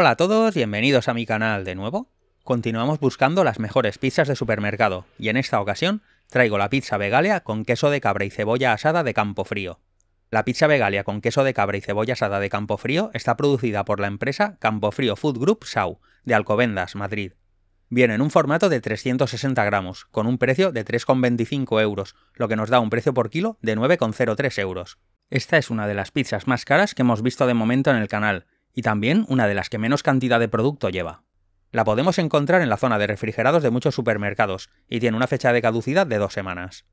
Hola a todos, bienvenidos a mi canal de nuevo. Continuamos buscando las mejores pizzas de supermercado y en esta ocasión traigo la pizza vegalia con queso de cabra y cebolla asada de campo frío. La pizza vegalia con queso de cabra y cebolla asada de campo frío está producida por la empresa Campofrío Food Group SAU de Alcobendas, Madrid. Viene en un formato de 360 gramos, con un precio de 3,25 euros, lo que nos da un precio por kilo de 9,03 euros. Esta es una de las pizzas más caras que hemos visto de momento en el canal, y también una de las que menos cantidad de producto lleva. La podemos encontrar en la zona de refrigerados de muchos supermercados y tiene una fecha de caducidad de dos semanas.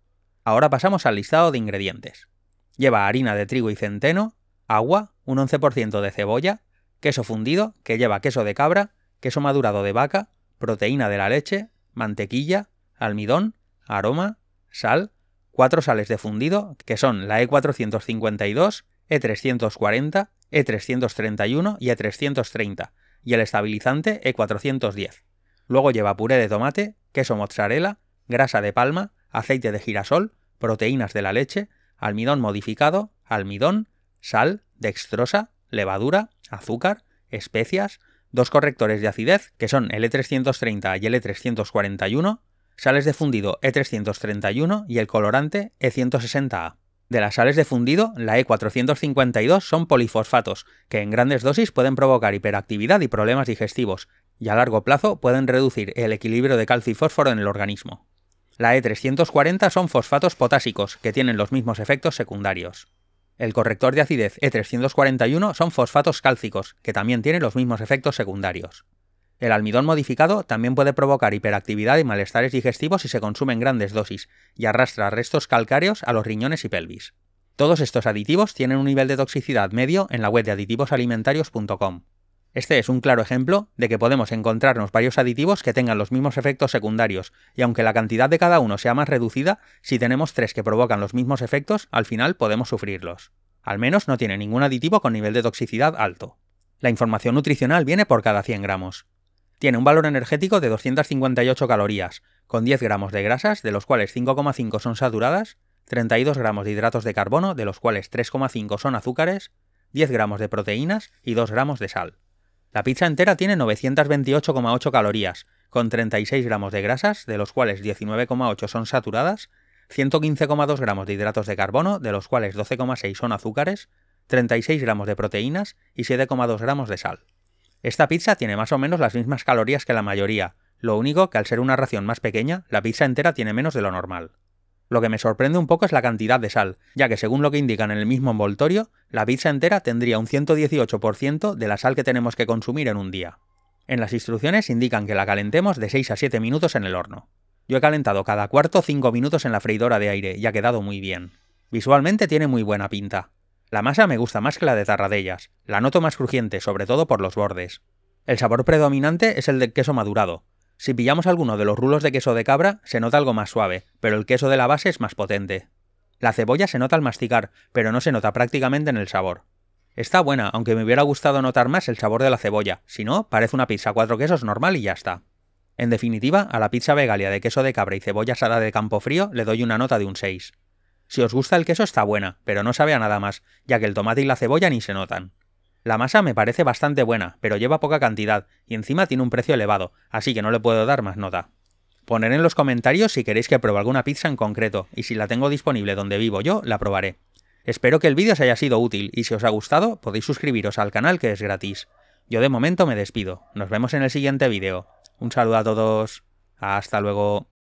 Ahora pasamos al listado de ingredientes. Lleva harina de trigo y centeno, agua, un 11% de cebolla, queso fundido, que lleva queso de cabra, queso madurado de vaca, proteína de la leche, mantequilla, almidón, aroma, sal, cuatro sales de fundido, que son la E452, e340, E331 y E330 y el estabilizante E410. Luego lleva puré de tomate, queso mozzarella, grasa de palma, aceite de girasol, proteínas de la leche, almidón modificado, almidón, sal, dextrosa, levadura, azúcar, especias, dos correctores de acidez que son el E330 y el E341, sales de fundido E331 y el colorante E160A. De las sales de fundido, la E452 son polifosfatos, que en grandes dosis pueden provocar hiperactividad y problemas digestivos, y a largo plazo pueden reducir el equilibrio de calcio y fósforo en el organismo. La E340 son fosfatos potásicos, que tienen los mismos efectos secundarios. El corrector de acidez E341 son fosfatos cálcicos, que también tienen los mismos efectos secundarios. El almidón modificado también puede provocar hiperactividad y malestares digestivos si se consume en grandes dosis y arrastra restos calcáreos a los riñones y pelvis. Todos estos aditivos tienen un nivel de toxicidad medio en la web de aditivosalimentarios.com. Este es un claro ejemplo de que podemos encontrarnos varios aditivos que tengan los mismos efectos secundarios, y aunque la cantidad de cada uno sea más reducida, si tenemos tres que provocan los mismos efectos, al final podemos sufrirlos. Al menos no tiene ningún aditivo con nivel de toxicidad alto. La información nutricional viene por cada 100 gramos. Tiene un valor energético de 258 calorías, con 10 gramos de grasas, de los cuales 5,5 son saturadas, 32 gramos de hidratos de carbono, de los cuales 3,5 son azúcares, 10 gramos de proteínas y 2 gramos de sal. La pizza entera tiene 928,8 calorías, con 36 gramos de grasas, de los cuales 19,8 son saturadas, 115,2 gramos de hidratos de carbono, de los cuales 12,6 son azúcares, 36 gramos de proteínas y 7,2 gramos de sal. Esta pizza tiene más o menos las mismas calorías que la mayoría, lo único que al ser una ración más pequeña, la pizza entera tiene menos de lo normal. Lo que me sorprende un poco es la cantidad de sal, ya que según lo que indican en el mismo envoltorio, la pizza entera tendría un 118% de la sal que tenemos que consumir en un día. En las instrucciones indican que la calentemos de 6 a 7 minutos en el horno. Yo he calentado cada cuarto 5 minutos en la freidora de aire y ha quedado muy bien. Visualmente tiene muy buena pinta. La masa me gusta más que la de tarradellas, la noto más crujiente, sobre todo por los bordes. El sabor predominante es el del queso madurado. Si pillamos alguno de los rulos de queso de cabra, se nota algo más suave, pero el queso de la base es más potente. La cebolla se nota al masticar, pero no se nota prácticamente en el sabor. Está buena, aunque me hubiera gustado notar más el sabor de la cebolla, si no, parece una pizza cuatro quesos normal y ya está. En definitiva, a la pizza vegalia de queso de cabra y cebolla asada de campo frío le doy una nota de un 6. Si os gusta el queso está buena, pero no sabe a nada más, ya que el tomate y la cebolla ni se notan. La masa me parece bastante buena, pero lleva poca cantidad, y encima tiene un precio elevado, así que no le puedo dar más nota. Poned en los comentarios si queréis que pruebe alguna pizza en concreto, y si la tengo disponible donde vivo yo, la probaré. Espero que el vídeo os haya sido útil, y si os ha gustado, podéis suscribiros al canal que es gratis. Yo de momento me despido, nos vemos en el siguiente vídeo. Un saludo a todos, hasta luego.